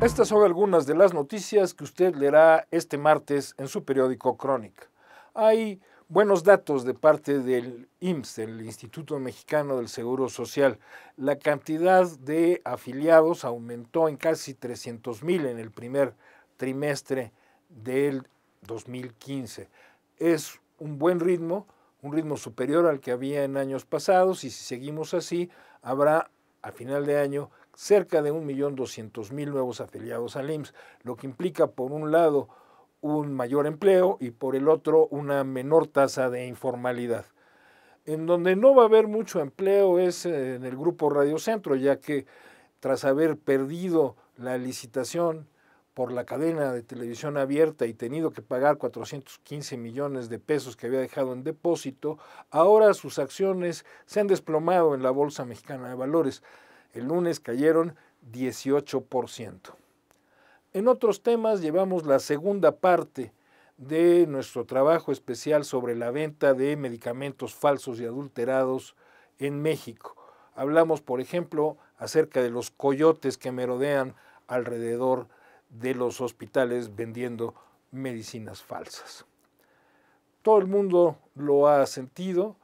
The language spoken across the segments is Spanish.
Estas son algunas de las noticias que usted leerá este martes en su periódico Crónica. Hay buenos datos de parte del IMSS, el Instituto Mexicano del Seguro Social. La cantidad de afiliados aumentó en casi 300 mil en el primer trimestre del 2015. Es un buen ritmo, un ritmo superior al que había en años pasados y si seguimos así, habrá a final de año cerca de 1.200.000 nuevos afiliados al IMSS, lo que implica por un lado un mayor empleo y por el otro una menor tasa de informalidad. En donde no va a haber mucho empleo es eh, en el grupo Radio Centro, ya que tras haber perdido la licitación por la cadena de televisión abierta y tenido que pagar 415 millones de pesos que había dejado en depósito, ahora sus acciones se han desplomado en la Bolsa Mexicana de Valores. El lunes cayeron 18%. En otros temas llevamos la segunda parte de nuestro trabajo especial sobre la venta de medicamentos falsos y adulterados en México. Hablamos, por ejemplo, acerca de los coyotes que merodean alrededor de de los hospitales vendiendo medicinas falsas. Todo el mundo lo ha sentido.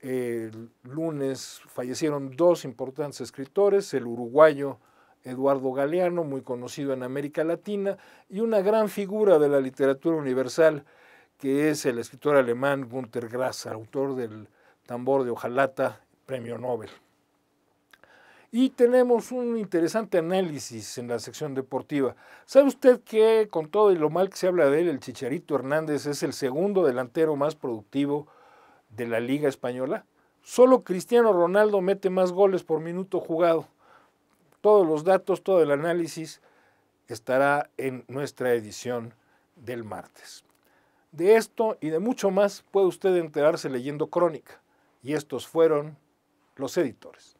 El lunes fallecieron dos importantes escritores, el uruguayo Eduardo Galeano, muy conocido en América Latina, y una gran figura de la literatura universal, que es el escritor alemán Günter Grass, autor del tambor de Ojalata, premio Nobel y tenemos un interesante análisis en la sección deportiva. ¿Sabe usted que con todo y lo mal que se habla de él, el Chicharito Hernández es el segundo delantero más productivo de la Liga Española? Solo Cristiano Ronaldo mete más goles por minuto jugado. Todos los datos, todo el análisis estará en nuestra edición del martes. De esto y de mucho más puede usted enterarse leyendo Crónica. Y estos fueron los editores.